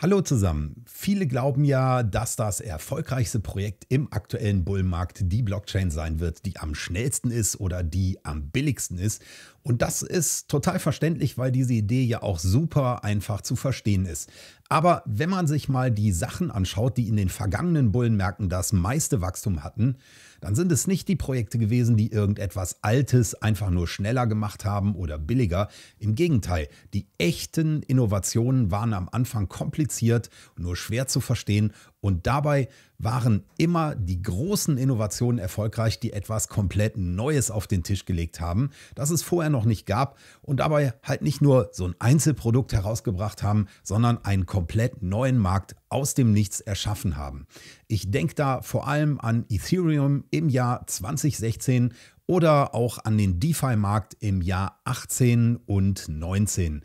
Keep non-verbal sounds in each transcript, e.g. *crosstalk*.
Hallo zusammen. Viele glauben ja, dass das erfolgreichste Projekt im aktuellen Bullmarkt die Blockchain sein wird, die am schnellsten ist oder die am billigsten ist. Und das ist total verständlich, weil diese Idee ja auch super einfach zu verstehen ist. Aber wenn man sich mal die Sachen anschaut, die in den vergangenen Bullenmärkten das meiste Wachstum hatten, dann sind es nicht die Projekte gewesen, die irgendetwas Altes einfach nur schneller gemacht haben oder billiger. Im Gegenteil, die echten Innovationen waren am Anfang kompliziert, nur schwer zu verstehen und dabei waren immer die großen Innovationen erfolgreich, die etwas komplett Neues auf den Tisch gelegt haben, das es vorher noch nicht gab und dabei halt nicht nur so ein Einzelprodukt herausgebracht haben, sondern einen komplett neuen Markt aus dem Nichts erschaffen haben. Ich denke da vor allem an Ethereum im Jahr 2016 oder auch an den DeFi-Markt im Jahr 18 und 19.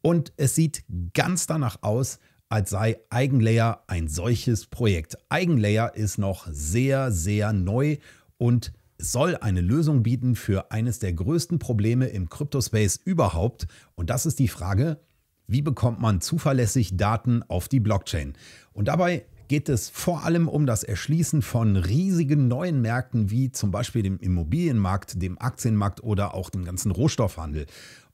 Und es sieht ganz danach aus, als sei Eigenlayer ein solches Projekt. Eigenlayer ist noch sehr, sehr neu und soll eine Lösung bieten für eines der größten Probleme im Kryptospace überhaupt. Und das ist die Frage, wie bekommt man zuverlässig Daten auf die Blockchain? Und dabei geht es vor allem um das Erschließen von riesigen neuen Märkten wie zum Beispiel dem Immobilienmarkt, dem Aktienmarkt oder auch dem ganzen Rohstoffhandel.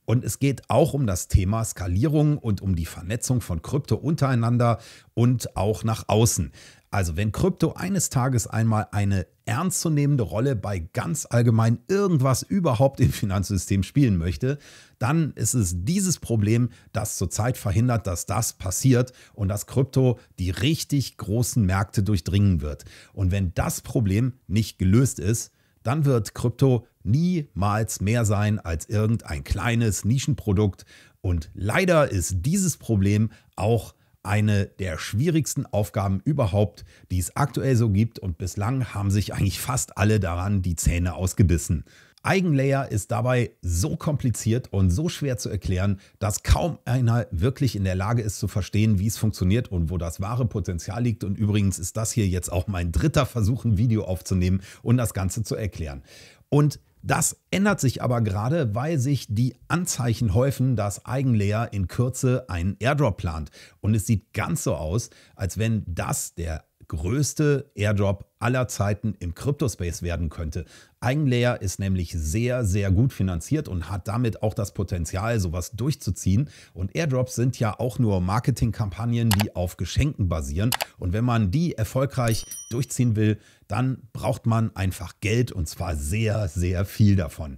Und es geht auch um das Thema Skalierung und um die Vernetzung von Krypto untereinander und auch nach außen. Also wenn Krypto eines Tages einmal eine ernstzunehmende Rolle bei ganz allgemein irgendwas überhaupt im Finanzsystem spielen möchte, dann ist es dieses Problem, das zurzeit verhindert, dass das passiert und dass Krypto die richtig großen Märkte durchdringen wird. Und wenn das Problem nicht gelöst ist, dann wird Krypto niemals mehr sein als irgendein kleines Nischenprodukt. Und leider ist dieses Problem auch eine der schwierigsten Aufgaben überhaupt, die es aktuell so gibt. Und bislang haben sich eigentlich fast alle daran die Zähne ausgebissen. Eigenlayer ist dabei so kompliziert und so schwer zu erklären, dass kaum einer wirklich in der Lage ist zu verstehen, wie es funktioniert und wo das wahre Potenzial liegt. Und übrigens ist das hier jetzt auch mein dritter Versuch, ein Video aufzunehmen und das Ganze zu erklären. Und das ändert sich aber gerade, weil sich die Anzeichen häufen, dass Eigenlayer in Kürze einen Airdrop plant. Und es sieht ganz so aus, als wenn das der größte Airdrop aller Zeiten im Kryptospace werden könnte. Eigenlayer ist nämlich sehr, sehr gut finanziert und hat damit auch das Potenzial, sowas durchzuziehen. Und Airdrops sind ja auch nur Marketingkampagnen, die auf Geschenken basieren. Und wenn man die erfolgreich durchziehen will, dann braucht man einfach Geld und zwar sehr, sehr viel davon.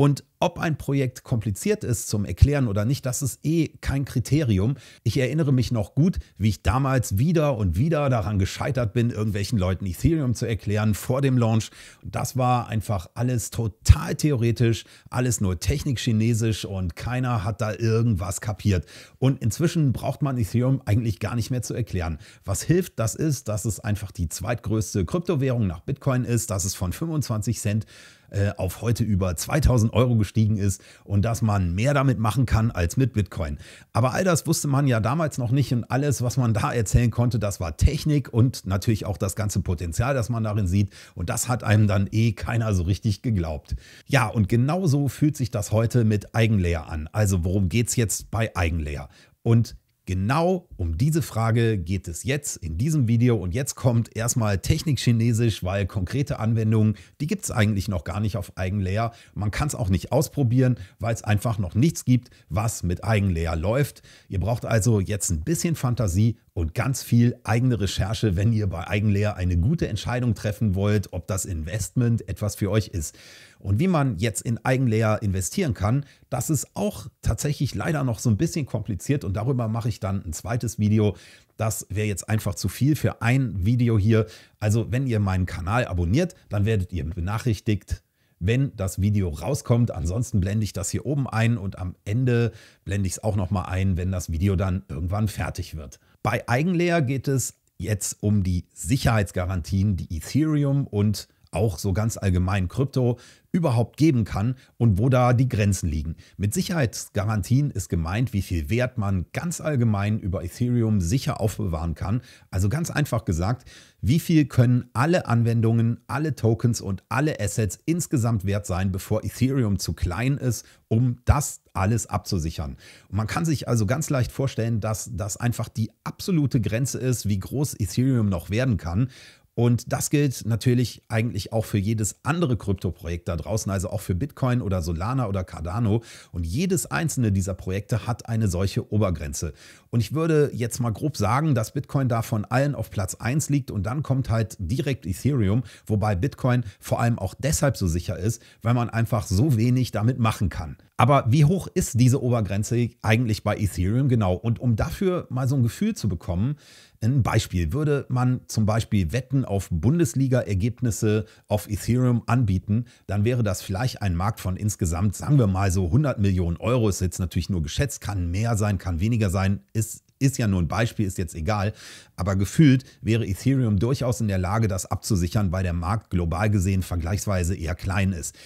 Und ob ein Projekt kompliziert ist zum Erklären oder nicht, das ist eh kein Kriterium. Ich erinnere mich noch gut, wie ich damals wieder und wieder daran gescheitert bin, irgendwelchen Leuten Ethereum zu erklären vor dem Launch. Das war einfach alles total theoretisch, alles nur technikchinesisch und keiner hat da irgendwas kapiert. Und inzwischen braucht man Ethereum eigentlich gar nicht mehr zu erklären. Was hilft, das ist, dass es einfach die zweitgrößte Kryptowährung nach Bitcoin ist, dass es von 25 Cent äh, auf heute über 2000 Euro gestiegen ist und dass man mehr damit machen kann als mit Bitcoin. Aber all das wusste man ja damals noch nicht und alles, was man da erzählen konnte, das war Technik und natürlich auch das ganze Potenzial, das man darin sieht. Und das hat einem dann eh keiner so richtig geglaubt. Ja, und genauso fühlt sich das heute mit Eigenlayer an. Also worum geht es jetzt bei Eigenlayer? Und Genau um diese Frage geht es jetzt in diesem Video und jetzt kommt erstmal Technik-Chinesisch, weil konkrete Anwendungen, die gibt es eigentlich noch gar nicht auf Eigenlayer. Man kann es auch nicht ausprobieren, weil es einfach noch nichts gibt, was mit Eigenlayer läuft. Ihr braucht also jetzt ein bisschen Fantasie und ganz viel eigene Recherche, wenn ihr bei Eigenlayer eine gute Entscheidung treffen wollt, ob das Investment etwas für euch ist. Und wie man jetzt in Eigenlayer investieren kann, das ist auch tatsächlich leider noch so ein bisschen kompliziert und darüber mache ich dann ein zweites Video. Das wäre jetzt einfach zu viel für ein Video hier. Also wenn ihr meinen Kanal abonniert, dann werdet ihr benachrichtigt, wenn das Video rauskommt. Ansonsten blende ich das hier oben ein und am Ende blende ich es auch nochmal ein, wenn das Video dann irgendwann fertig wird. Bei Eigenlayer geht es jetzt um die Sicherheitsgarantien, die Ethereum und auch so ganz allgemein Krypto überhaupt geben kann und wo da die Grenzen liegen. Mit Sicherheitsgarantien ist gemeint, wie viel Wert man ganz allgemein über Ethereum sicher aufbewahren kann. Also ganz einfach gesagt, wie viel können alle Anwendungen, alle Tokens und alle Assets insgesamt wert sein, bevor Ethereum zu klein ist, um das alles abzusichern. Und man kann sich also ganz leicht vorstellen, dass das einfach die absolute Grenze ist, wie groß Ethereum noch werden kann. Und das gilt natürlich eigentlich auch für jedes andere Kryptoprojekt da draußen, also auch für Bitcoin oder Solana oder Cardano. Und jedes einzelne dieser Projekte hat eine solche Obergrenze. Und ich würde jetzt mal grob sagen, dass Bitcoin da von allen auf Platz 1 liegt und dann kommt halt direkt Ethereum, wobei Bitcoin vor allem auch deshalb so sicher ist, weil man einfach so wenig damit machen kann. Aber wie hoch ist diese Obergrenze eigentlich bei Ethereum genau? Und um dafür mal so ein Gefühl zu bekommen, ein Beispiel. Würde man zum Beispiel wetten, würden auf Bundesliga-Ergebnisse auf Ethereum anbieten, dann wäre das vielleicht ein Markt von insgesamt, sagen wir mal so 100 Millionen Euro. Ist jetzt natürlich nur geschätzt, kann mehr sein, kann weniger sein, ist ist ja nur ein Beispiel, ist jetzt egal, aber gefühlt wäre Ethereum durchaus in der Lage, das abzusichern, weil der Markt global gesehen vergleichsweise eher klein ist.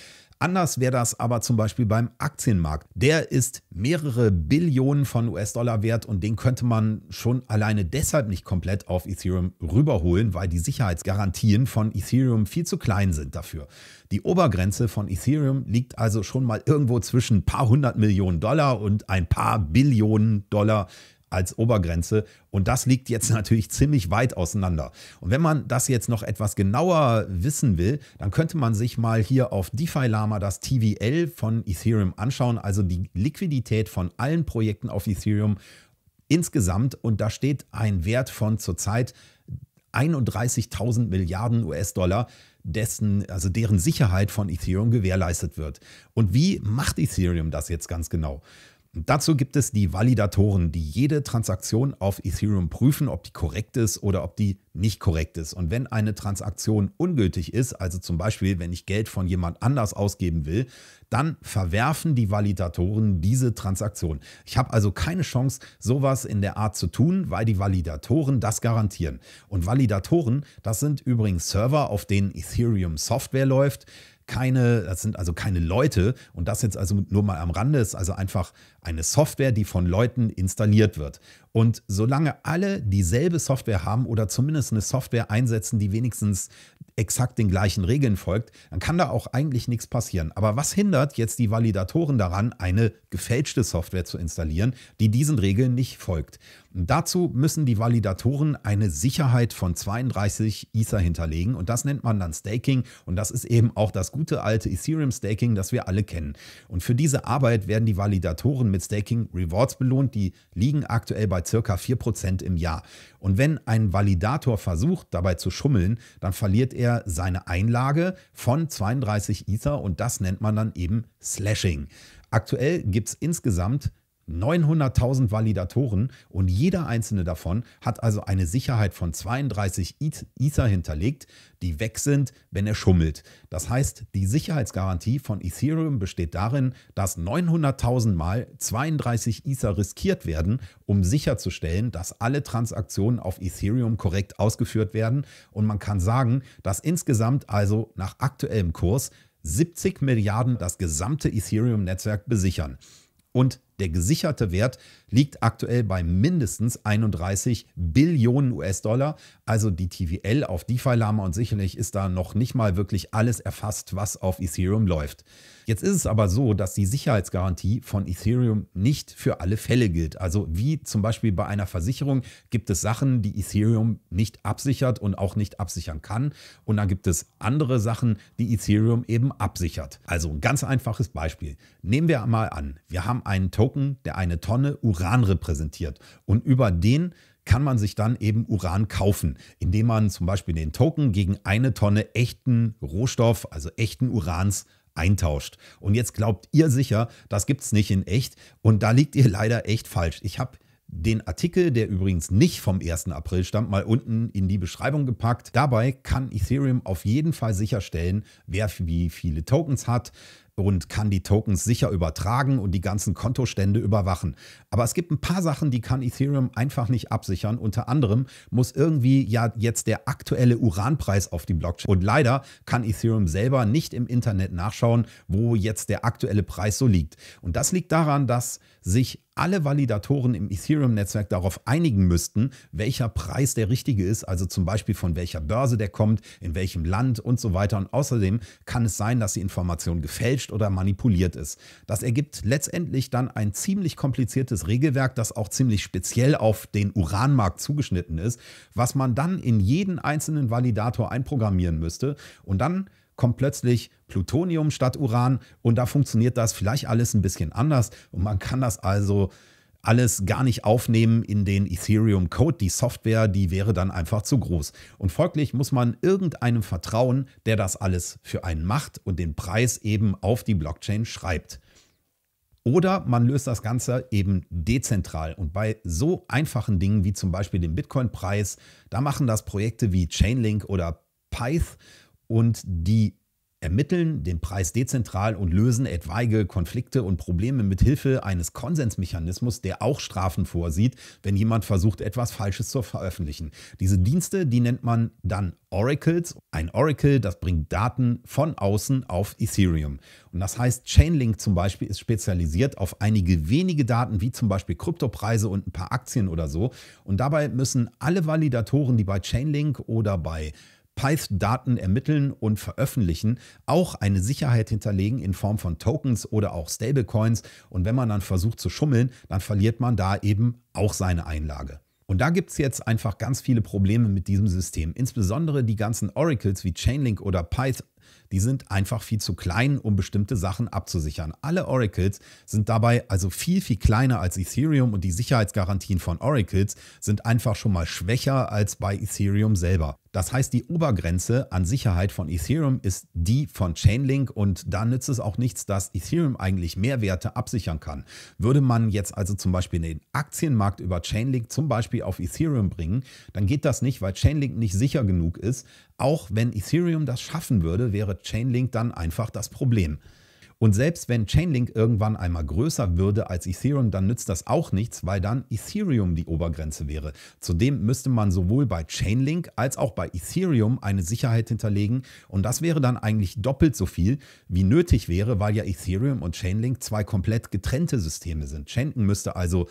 Anders wäre das aber zum Beispiel beim Aktienmarkt. Der ist mehrere Billionen von US-Dollar wert und den könnte man schon alleine deshalb nicht komplett auf Ethereum rüberholen, weil die Sicherheitsgarantien von Ethereum viel zu klein sind dafür. Die Obergrenze von Ethereum liegt also schon mal irgendwo zwischen ein paar hundert Millionen Dollar und ein paar Billionen Dollar als Obergrenze. Und das liegt jetzt *laughs* natürlich ziemlich weit auseinander. Und wenn man das jetzt noch etwas genauer wissen will, dann könnte man sich mal hier auf DeFi Lama das TVL von Ethereum anschauen, also die Liquidität von allen Projekten auf Ethereum insgesamt. Und da steht ein Wert von zurzeit 31.000 Milliarden US-Dollar, dessen, also deren Sicherheit von Ethereum gewährleistet wird. Und wie macht Ethereum das jetzt ganz genau? Dazu gibt es die Validatoren, die jede Transaktion auf Ethereum prüfen, ob die korrekt ist oder ob die nicht korrekt ist. Und wenn eine Transaktion ungültig ist, also zum Beispiel wenn ich Geld von jemand anders ausgeben will, dann verwerfen die Validatoren diese Transaktion. Ich habe also keine Chance, sowas in der Art zu tun, weil die Validatoren das garantieren. Und Validatoren, das sind übrigens Server, auf denen Ethereum Software läuft keine, das sind also keine Leute und das jetzt also nur mal am Rande ist also einfach eine Software, die von Leuten installiert wird. Und solange alle dieselbe Software haben oder zumindest eine Software einsetzen, die wenigstens exakt den gleichen Regeln folgt, dann kann da auch eigentlich nichts passieren. Aber was hindert jetzt die Validatoren daran, eine gefälschte Software zu installieren, die diesen Regeln nicht folgt? Und dazu müssen die Validatoren eine Sicherheit von 32 Ether hinterlegen und das nennt man dann Staking und das ist eben auch das gute alte Ethereum-Staking, das wir alle kennen. Und für diese Arbeit werden die Validatoren mit Staking-Rewards belohnt, die liegen aktuell bei circa 4% im Jahr. Und wenn ein Validator versucht, dabei zu schummeln, dann verliert er seine Einlage von 32 Ether und das nennt man dann eben Slashing. Aktuell gibt es insgesamt 900.000 Validatoren und jeder einzelne davon hat also eine Sicherheit von 32 Ether hinterlegt, die weg sind, wenn er schummelt. Das heißt, die Sicherheitsgarantie von Ethereum besteht darin, dass 900.000 mal 32 Ether riskiert werden, um sicherzustellen, dass alle Transaktionen auf Ethereum korrekt ausgeführt werden. Und man kann sagen, dass insgesamt also nach aktuellem Kurs 70 Milliarden das gesamte Ethereum-Netzwerk besichern. Und der gesicherte Wert liegt aktuell bei mindestens 31 Billionen US-Dollar. Also die TVL auf DeFi-Lama und sicherlich ist da noch nicht mal wirklich alles erfasst, was auf Ethereum läuft. Jetzt ist es aber so, dass die Sicherheitsgarantie von Ethereum nicht für alle Fälle gilt. Also wie zum Beispiel bei einer Versicherung gibt es Sachen, die Ethereum nicht absichert und auch nicht absichern kann. Und dann gibt es andere Sachen, die Ethereum eben absichert. Also ein ganz einfaches Beispiel. Nehmen wir mal an, wir haben einen Token Token, der eine Tonne Uran repräsentiert. Und über den kann man sich dann eben Uran kaufen, indem man zum Beispiel den Token gegen eine Tonne echten Rohstoff, also echten Urans, eintauscht. Und jetzt glaubt ihr sicher, das gibt es nicht in echt. Und da liegt ihr leider echt falsch. Ich habe den Artikel, der übrigens nicht vom 1. April stammt, mal unten in die Beschreibung gepackt. Dabei kann Ethereum auf jeden Fall sicherstellen, wer wie viele Tokens hat, und kann die Tokens sicher übertragen und die ganzen Kontostände überwachen. Aber es gibt ein paar Sachen, die kann Ethereum einfach nicht absichern. Unter anderem muss irgendwie ja jetzt der aktuelle Uranpreis auf die Blockchain. Und leider kann Ethereum selber nicht im Internet nachschauen, wo jetzt der aktuelle Preis so liegt. Und das liegt daran, dass sich alle Validatoren im Ethereum-Netzwerk darauf einigen müssten, welcher Preis der richtige ist, also zum Beispiel von welcher Börse der kommt, in welchem Land und so weiter. Und außerdem kann es sein, dass die Information gefälscht oder manipuliert ist. Das ergibt letztendlich dann ein ziemlich kompliziertes Regelwerk, das auch ziemlich speziell auf den Uranmarkt zugeschnitten ist, was man dann in jeden einzelnen Validator einprogrammieren müsste und dann kommt plötzlich Plutonium statt Uran und da funktioniert das vielleicht alles ein bisschen anders und man kann das also alles gar nicht aufnehmen in den Ethereum Code. Die Software, die wäre dann einfach zu groß. Und folglich muss man irgendeinem vertrauen, der das alles für einen macht und den Preis eben auf die Blockchain schreibt. Oder man löst das Ganze eben dezentral. Und bei so einfachen Dingen wie zum Beispiel dem Bitcoin-Preis, da machen das Projekte wie Chainlink oder Python und die ermitteln den Preis dezentral und lösen etwaige Konflikte und Probleme mit Hilfe eines Konsensmechanismus, der auch Strafen vorsieht, wenn jemand versucht, etwas Falsches zu veröffentlichen. Diese Dienste, die nennt man dann Oracles. Ein Oracle, das bringt Daten von außen auf Ethereum. Und das heißt, Chainlink zum Beispiel ist spezialisiert auf einige wenige Daten, wie zum Beispiel Kryptopreise und ein paar Aktien oder so. Und dabei müssen alle Validatoren, die bei Chainlink oder bei python daten ermitteln und veröffentlichen, auch eine Sicherheit hinterlegen in Form von Tokens oder auch Stablecoins. Und wenn man dann versucht zu schummeln, dann verliert man da eben auch seine Einlage. Und da gibt es jetzt einfach ganz viele Probleme mit diesem System. Insbesondere die ganzen Oracles wie Chainlink oder Python die sind einfach viel zu klein, um bestimmte Sachen abzusichern. Alle Oracles sind dabei also viel, viel kleiner als Ethereum und die Sicherheitsgarantien von Oracles sind einfach schon mal schwächer als bei Ethereum selber. Das heißt, die Obergrenze an Sicherheit von Ethereum ist die von Chainlink und da nützt es auch nichts, dass Ethereum eigentlich Mehrwerte absichern kann. Würde man jetzt also zum Beispiel den Aktienmarkt über Chainlink zum Beispiel auf Ethereum bringen, dann geht das nicht, weil Chainlink nicht sicher genug ist. Auch wenn Ethereum das schaffen würde, wäre Chainlink dann einfach das Problem. Und selbst wenn Chainlink irgendwann einmal größer würde als Ethereum, dann nützt das auch nichts, weil dann Ethereum die Obergrenze wäre. Zudem müsste man sowohl bei Chainlink als auch bei Ethereum eine Sicherheit hinterlegen und das wäre dann eigentlich doppelt so viel, wie nötig wäre, weil ja Ethereum und Chainlink zwei komplett getrennte Systeme sind. Chainlink müsste also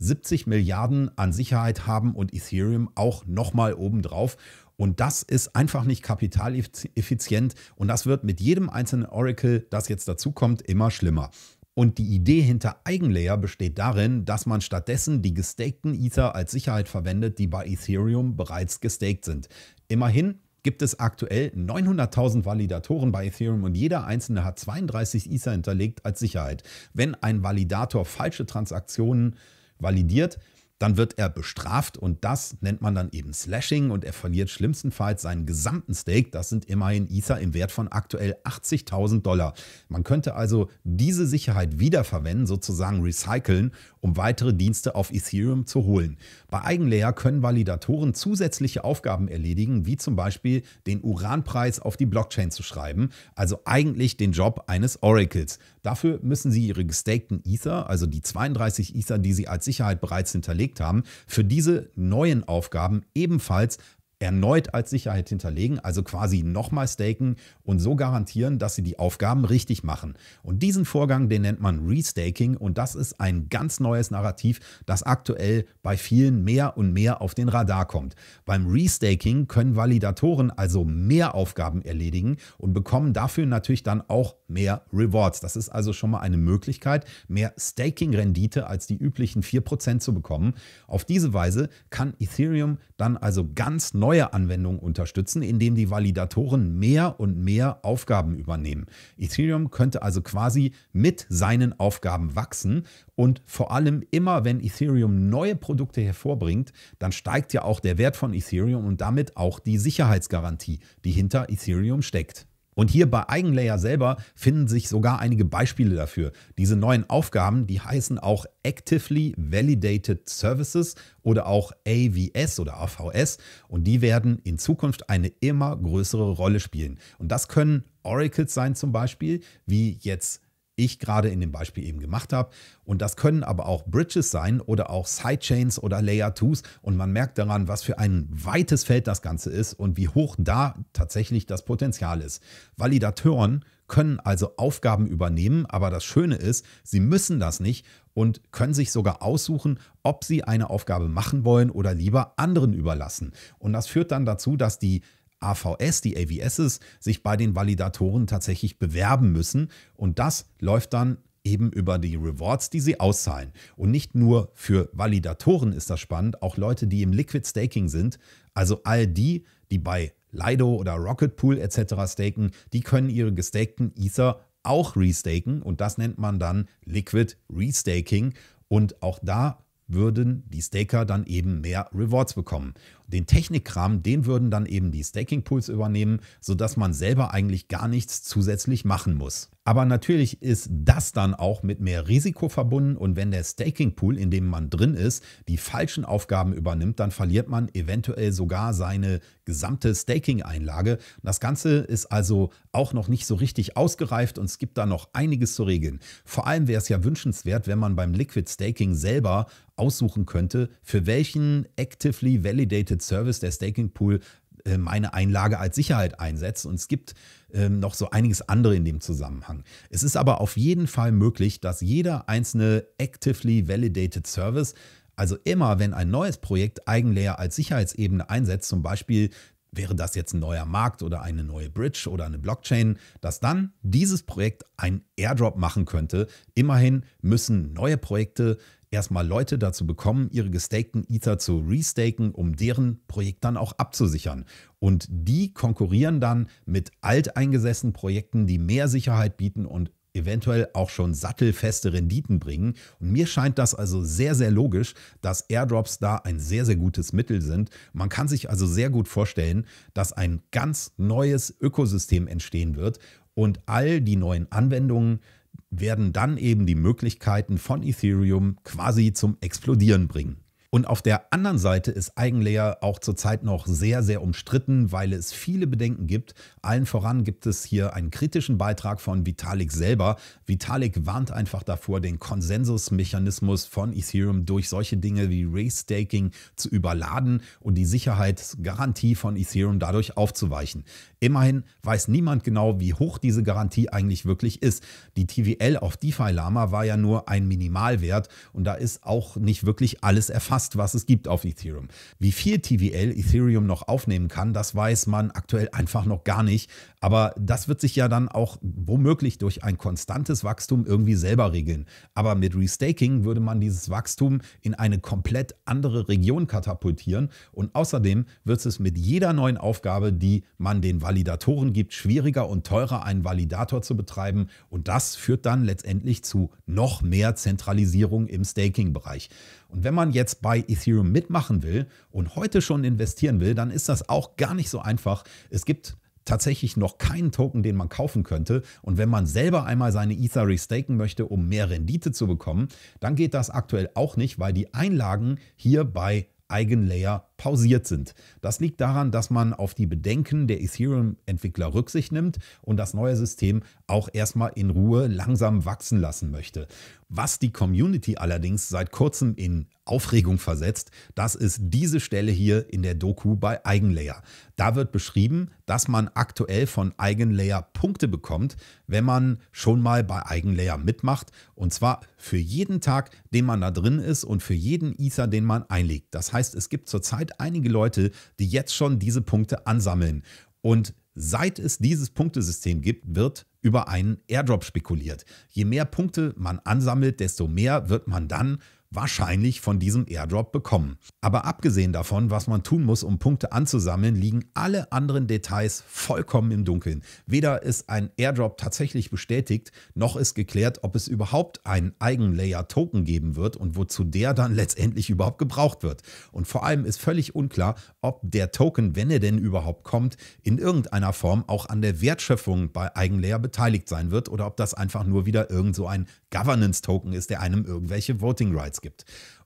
70 Milliarden an Sicherheit haben und Ethereum auch nochmal obendrauf. Und das ist einfach nicht kapitaleffizient und das wird mit jedem einzelnen Oracle, das jetzt dazukommt, immer schlimmer. Und die Idee hinter Eigenlayer besteht darin, dass man stattdessen die gestakten Ether als Sicherheit verwendet, die bei Ethereum bereits gestaked sind. Immerhin gibt es aktuell 900.000 Validatoren bei Ethereum und jeder einzelne hat 32 Ether hinterlegt als Sicherheit. Wenn ein Validator falsche Transaktionen validiert, dann wird er bestraft und das nennt man dann eben Slashing und er verliert schlimmstenfalls seinen gesamten Stake. Das sind immerhin Ether im Wert von aktuell 80.000 Dollar. Man könnte also diese Sicherheit wiederverwenden, sozusagen recyceln, um weitere Dienste auf Ethereum zu holen. Bei Eigenlayer können Validatoren zusätzliche Aufgaben erledigen, wie zum Beispiel den Uranpreis auf die Blockchain zu schreiben, also eigentlich den Job eines Oracles. Dafür müssen sie ihre gestakten Ether, also die 32 Ether, die sie als Sicherheit bereits hinterlegt gelegt haben, für diese neuen Aufgaben ebenfalls erneut als Sicherheit hinterlegen, also quasi nochmal staken und so garantieren, dass sie die Aufgaben richtig machen. Und diesen Vorgang, den nennt man Restaking und das ist ein ganz neues Narrativ, das aktuell bei vielen mehr und mehr auf den Radar kommt. Beim Restaking können Validatoren also mehr Aufgaben erledigen und bekommen dafür natürlich dann auch mehr Rewards. Das ist also schon mal eine Möglichkeit, mehr Staking-Rendite als die üblichen 4% zu bekommen. Auf diese Weise kann Ethereum dann also ganz neu neue Anwendungen unterstützen, indem die Validatoren mehr und mehr Aufgaben übernehmen. Ethereum könnte also quasi mit seinen Aufgaben wachsen und vor allem immer, wenn Ethereum neue Produkte hervorbringt, dann steigt ja auch der Wert von Ethereum und damit auch die Sicherheitsgarantie, die hinter Ethereum steckt. Und hier bei EigenLayer selber finden sich sogar einige Beispiele dafür. Diese neuen Aufgaben, die heißen auch Actively Validated Services oder auch AVS oder AVS und die werden in Zukunft eine immer größere Rolle spielen. Und das können Oracles sein zum Beispiel, wie jetzt ich gerade in dem Beispiel eben gemacht habe. Und das können aber auch Bridges sein oder auch Sidechains oder Layer 2s. Und man merkt daran, was für ein weites Feld das Ganze ist und wie hoch da tatsächlich das Potenzial ist. Validatoren können also Aufgaben übernehmen, aber das Schöne ist, sie müssen das nicht und können sich sogar aussuchen, ob sie eine Aufgabe machen wollen oder lieber anderen überlassen. Und das führt dann dazu, dass die AVS, die AVSs, sich bei den Validatoren tatsächlich bewerben müssen. Und das läuft dann eben über die Rewards, die sie auszahlen. Und nicht nur für Validatoren ist das spannend, auch Leute, die im Liquid Staking sind, also all die, die bei Lido oder Rocket Pool etc. staken, die können ihre gestakten Ether auch restaken und das nennt man dann Liquid Restaking und auch da würden die Staker dann eben mehr Rewards bekommen. Den Technikkram, den würden dann eben die Staking Pools übernehmen, sodass man selber eigentlich gar nichts zusätzlich machen muss. Aber natürlich ist das dann auch mit mehr Risiko verbunden und wenn der Staking Pool, in dem man drin ist, die falschen Aufgaben übernimmt, dann verliert man eventuell sogar seine gesamte Staking-Einlage. Das Ganze ist also auch noch nicht so richtig ausgereift und es gibt da noch einiges zu regeln. Vor allem wäre es ja wünschenswert, wenn man beim Liquid Staking selber aussuchen könnte, für welchen Actively Validated Managed Service, der Staking Pool, äh, meine Einlage als Sicherheit einsetzt. Und es gibt ähm, noch so einiges andere in dem Zusammenhang. Es ist aber auf jeden Fall möglich, dass jeder einzelne Actively Validated Service, also immer wenn ein neues Projekt Eigenlayer als Sicherheitsebene einsetzt, zum Beispiel wäre das jetzt ein neuer Markt oder eine neue Bridge oder eine Blockchain, dass dann dieses Projekt einen Airdrop machen könnte. Immerhin müssen neue Projekte erstmal Leute dazu bekommen, ihre gestakten Ether zu restaken, um deren Projekt dann auch abzusichern. Und die konkurrieren dann mit alteingesessenen Projekten, die mehr Sicherheit bieten und eventuell auch schon sattelfeste Renditen bringen. Und mir scheint das also sehr, sehr logisch, dass Airdrops da ein sehr, sehr gutes Mittel sind. Man kann sich also sehr gut vorstellen, dass ein ganz neues Ökosystem entstehen wird und all die neuen Anwendungen, werden dann eben die Möglichkeiten von Ethereum quasi zum Explodieren bringen. Und auf der anderen Seite ist Eigenlayer auch zurzeit noch sehr, sehr umstritten, weil es viele Bedenken gibt. Allen voran gibt es hier einen kritischen Beitrag von Vitalik selber. Vitalik warnt einfach davor, den Konsensusmechanismus von Ethereum durch solche Dinge wie Restaking zu überladen und die Sicherheitsgarantie von Ethereum dadurch aufzuweichen. Immerhin weiß niemand genau, wie hoch diese Garantie eigentlich wirklich ist. Die TVL auf DeFi Lama war ja nur ein Minimalwert und da ist auch nicht wirklich alles erfasst fast, was es gibt auf Ethereum. Wie viel TVL Ethereum noch aufnehmen kann, das weiß man aktuell einfach noch gar nicht. Aber das wird sich ja dann auch womöglich durch ein konstantes Wachstum irgendwie selber regeln. Aber mit Restaking würde man dieses Wachstum in eine komplett andere Region katapultieren. Und außerdem wird es mit jeder neuen Aufgabe, die man den Validatoren gibt, schwieriger und teurer, einen Validator zu betreiben. Und das führt dann letztendlich zu noch mehr Zentralisierung im Staking-Bereich. Und wenn man jetzt bei bei Ethereum mitmachen will und heute schon investieren will, dann ist das auch gar nicht so einfach. Es gibt tatsächlich noch keinen Token, den man kaufen könnte. Und wenn man selber einmal seine Ether restaken möchte, um mehr Rendite zu bekommen, dann geht das aktuell auch nicht, weil die Einlagen hier bei Eigenlayer pausiert sind. Das liegt daran, dass man auf die Bedenken der Ethereum-Entwickler Rücksicht nimmt und das neue System auch erstmal in Ruhe langsam wachsen lassen möchte. Was die Community allerdings seit kurzem in Aufregung versetzt, das ist diese Stelle hier in der Doku bei Eigenlayer. Da wird beschrieben, dass man aktuell von Eigenlayer Punkte bekommt, wenn man schon mal bei Eigenlayer mitmacht. Und zwar für jeden Tag, den man da drin ist und für jeden Ether, den man einlegt. Das heißt, es gibt zurzeit damit einige Leute, die jetzt schon diese Punkte ansammeln. Und seit es dieses Punktesystem gibt, wird über einen Airdrop spekuliert. Je mehr Punkte man ansammelt, desto mehr wird man dann wahrscheinlich von diesem Airdrop bekommen. Aber abgesehen davon, was man tun muss, um Punkte anzusammeln, liegen alle anderen Details vollkommen im Dunkeln. Weder ist ein Airdrop tatsächlich bestätigt, noch ist geklärt, ob es überhaupt einen Eigenlayer-Token geben wird und wozu der dann letztendlich überhaupt gebraucht wird. Und vor allem ist völlig unklar, ob der Token, wenn er denn überhaupt kommt, in irgendeiner Form auch an der Wertschöpfung bei Eigenlayer beteiligt sein wird oder ob das einfach nur wieder irgend so ein Governance-Token ist, der einem irgendwelche Voting Rights Highlights gibt.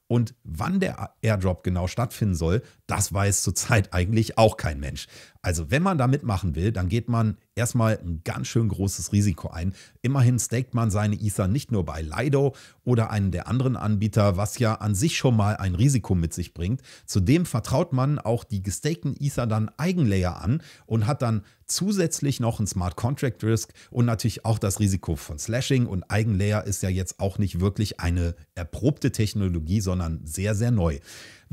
Und wann der Airdrop genau stattfinden soll, das weiß zurzeit eigentlich auch kein Mensch. Also wenn man da mitmachen will, dann geht man erstmal ein ganz schön großes Risiko ein. Immerhin staked man seine Ether nicht nur bei Lido oder einem der anderen Anbieter, was ja an sich schon mal ein Risiko mit sich bringt. Zudem vertraut man auch die gestakten Ether dann Eigenlayer an und hat dann zusätzlich noch ein Smart Contract Risk und natürlich auch das Risiko von Slashing. Und Eigenlayer ist ja jetzt auch nicht wirklich eine erprobte Technologie, sondern sehr, sehr neu.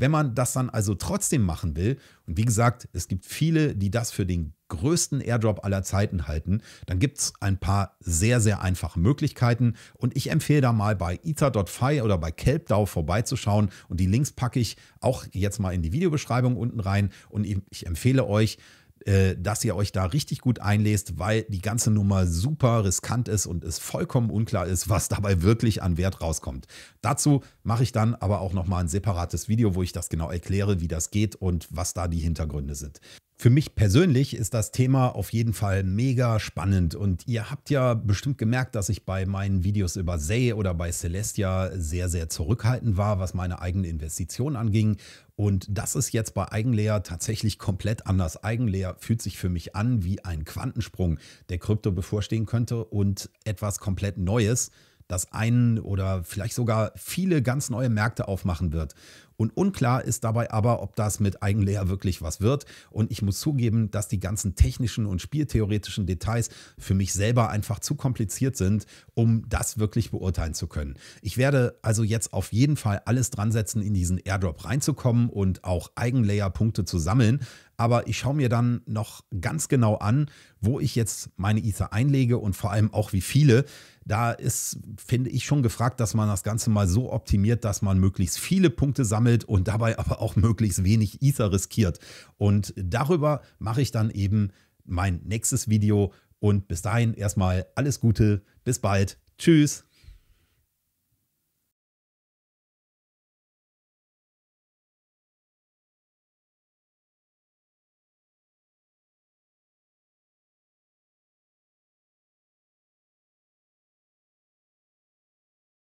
Wenn man das dann also trotzdem machen will, und wie gesagt, es gibt viele, die das für den größten Airdrop aller Zeiten halten, dann gibt es ein paar sehr, sehr einfache Möglichkeiten. Und ich empfehle da mal bei ether.fi oder bei CalpDAO vorbeizuschauen. Und die Links packe ich auch jetzt mal in die Videobeschreibung unten rein. Und ich empfehle euch, äh, dass ihr euch da richtig gut einlest, weil die ganze Nummer super riskant ist und es vollkommen unklar ist, was dabei wirklich an Wert rauskommt. Dazu mache ich dann aber auch nochmal ein separates Video, wo ich das genau erkläre, wie das geht und was da die Hintergründe sind. Für mich persönlich ist das Thema auf jeden Fall mega spannend und ihr habt ja bestimmt gemerkt, dass ich bei meinen Videos über Say oder bei Celestia sehr, sehr zurückhaltend war, was meine eigene Investition anging. Und das ist jetzt bei Eigenlayer tatsächlich komplett anders. Eigenlayer fühlt sich für mich an wie ein Quantensprung, der Krypto bevorstehen könnte und etwas komplett Neues das einen oder vielleicht sogar viele ganz neue Märkte aufmachen wird. Und unklar ist dabei aber, ob das mit Eigenlayer wirklich was wird. Und ich muss zugeben, dass die ganzen technischen und spieltheoretischen Details für mich selber einfach zu kompliziert sind, um das wirklich beurteilen zu können. Ich werde also jetzt auf jeden Fall alles dran setzen, in diesen Airdrop reinzukommen und auch Eigenlayer-Punkte zu sammeln. Aber ich schaue mir dann noch ganz genau an, wo ich jetzt meine Ether einlege und vor allem auch wie viele da ist, finde ich, schon gefragt, dass man das Ganze mal so optimiert, dass man möglichst viele Punkte sammelt sammelt und dabei aber auch möglichst wenig Ether riskiert. Und darüber mache ich dann eben mein nächstes Video. Und bis dahin erstmal alles Gute, bis bald, tschüss.